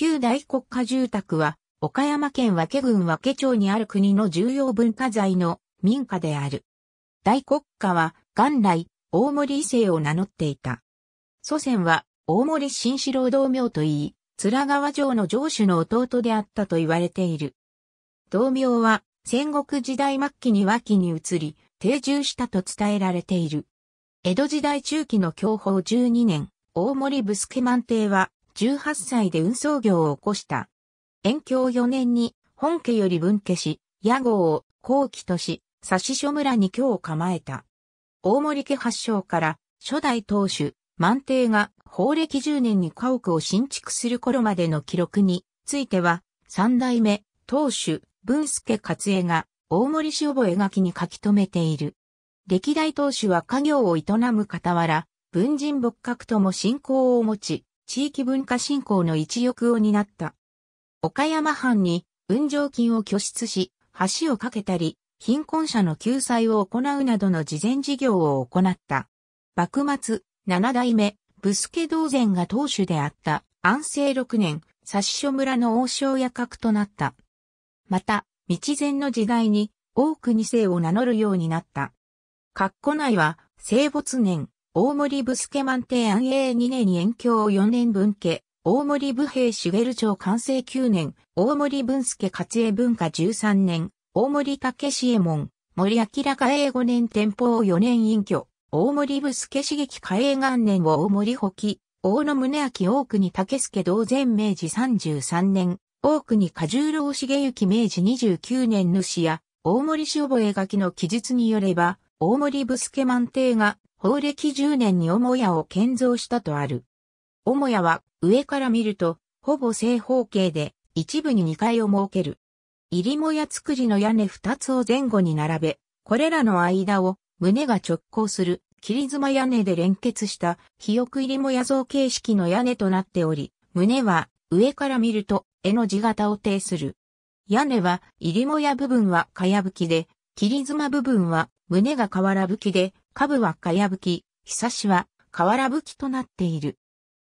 旧大国家住宅は、岡山県和気郡和気町にある国の重要文化財の民家である。大国家は、元来、大森伊勢を名乗っていた。祖先は、大森新四郎同名といい、面川城の城主の弟であったと言われている。同名は、戦国時代末期に和気に移り、定住したと伝えられている。江戸時代中期の享保12年、大森ブスケマン邸は、18歳で運送業を起こした。延享4年に本家より分家し、屋号を後期とし、し所村に居を構えた。大森家発祥から初代当主、満帝が法暦10年に家屋を新築する頃までの記録については、三代目、当主、文助勝江が大森氏覚書に書き留めている。歴代当主は家業を営む傍ら、文人仏閣とも信仰を持ち、地域文化振興の一翼を担った。岡山藩に運上金を拠出し、橋を架けたり、貧困者の救済を行うなどの事前事業を行った。幕末、七代目、ブスケ道前が当主であった安政六年、殺所村の王将や格となった。また、道前の時代に多く二世を名乗るようになった。格好内は、生没年、大森ブスケ満帝安永2年延享4年分家、大森武兵茂町完成9年、大森文介勝江文化13年、大森武志衛門、森明嘉永5年天保4年隠居、大森武助刺激嘉永元年を大森補起、大野宗明大国武助同前明治33年、大国過重郎重幸明治29年主や、大森書母絵書きの記述によれば、大森ブスケ満帝が法暦10年に母屋を建造したとある。母屋は上から見ると、ほぼ正方形で、一部に2階を設ける。入り母屋造りの屋根2つを前後に並べ、これらの間を胸が直行する切妻屋根で連結した肥沃入りも屋造形式の屋根となっており、胸は上から見ると絵の字型を呈する。屋根は入りも屋部分はかやぶきで、切妻部分は胸が瓦ぶきで、下部はかやぶき、久しは瓦ぶきとなっている。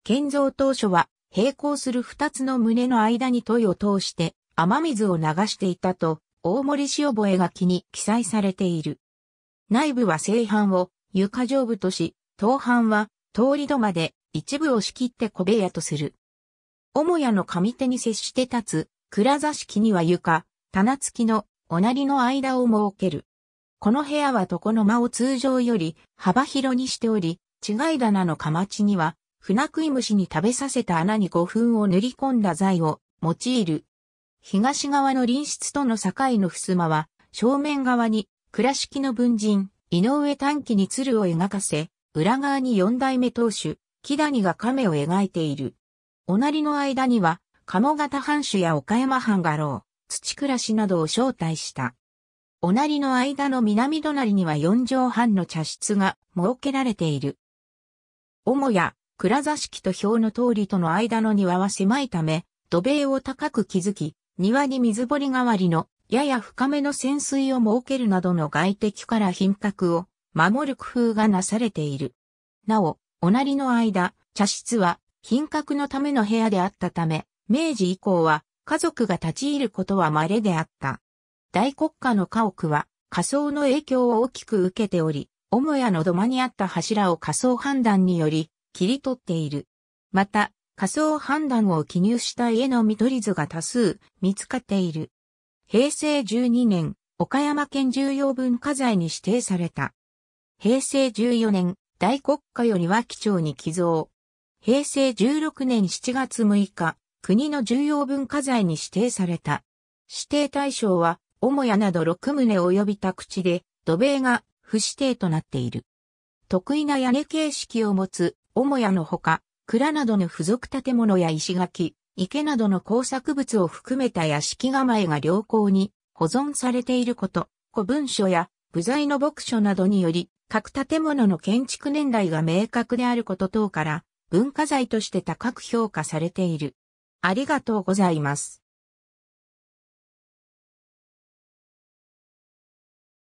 建造当初は並行する二つの胸の間に問いを通して雨水を流していたと大森塩吠書に記載されている。内部は正半を床上部とし、当半は通り土間で一部を仕切って小部屋とする。母屋の上手に接して立つ、蔵座敷には床、棚付きのおなりの間を設ける。この部屋は床の間を通常より幅広にしており、違い棚のかまちには、船食い虫に食べさせた穴に古墳を塗り込んだ材を用いる。東側の隣室との境の襖は、正面側に倉敷の文人、井上短期に鶴を描かせ、裏側に四代目当主、木谷が亀を描いている。おなりの間には、鴨型藩主や岡山藩画廊、土暮らしなどを招待した。おなりの間の南隣には4畳半の茶室が設けられている。母や蔵座敷と表の通りとの間の庭は狭いため、土塀を高く築き、庭に水堀代わりのやや深めの潜水を設けるなどの外敵から品格を守る工夫がなされている。なお、おなりの間、茶室は品格のための部屋であったため、明治以降は家族が立ち入ることは稀であった。大国家の家屋は仮想の影響を大きく受けており、母屋の土間にあった柱を仮想判断により切り取っている。また、仮想判断を記入した家の見取り図が多数見つかっている。平成12年、岡山県重要文化財に指定された。平成14年、大国家よりは基調に寄贈。平成16年7月6日、国の重要文化財に指定された。指定対象は、母屋など6棟及び宅地で、土塀が不指定となっている。得意な屋根形式を持つ母屋のほか、蔵などの付属建物や石垣、池などの工作物を含めた屋敷構えが良好に保存されていること、古文書や部材の牧書などにより、各建物の建築年代が明確であること等から、文化財として高く評価されている。ありがとうございます。